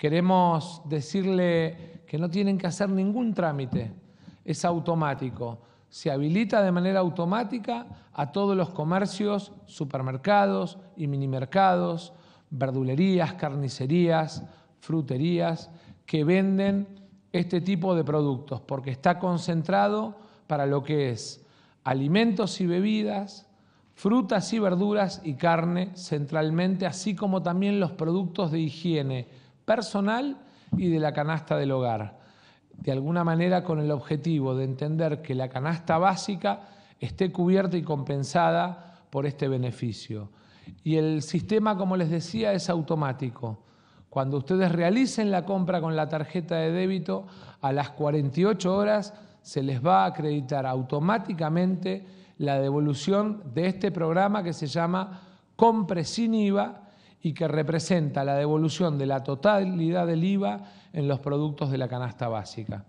Queremos decirle que no tienen que hacer ningún trámite, es automático. Se habilita de manera automática a todos los comercios, supermercados y minimercados, verdulerías, carnicerías, fruterías que venden este tipo de productos, porque está concentrado para lo que es alimentos y bebidas, frutas y verduras y carne centralmente, así como también los productos de higiene personal y de la canasta del hogar. De alguna manera con el objetivo de entender que la canasta básica esté cubierta y compensada por este beneficio. Y el sistema, como les decía, es automático. Cuando ustedes realicen la compra con la tarjeta de débito, a las 48 horas se les va a acreditar automáticamente la devolución de este programa que se llama Compre sin IVA y que representa la devolución de la totalidad del IVA en los productos de la canasta básica.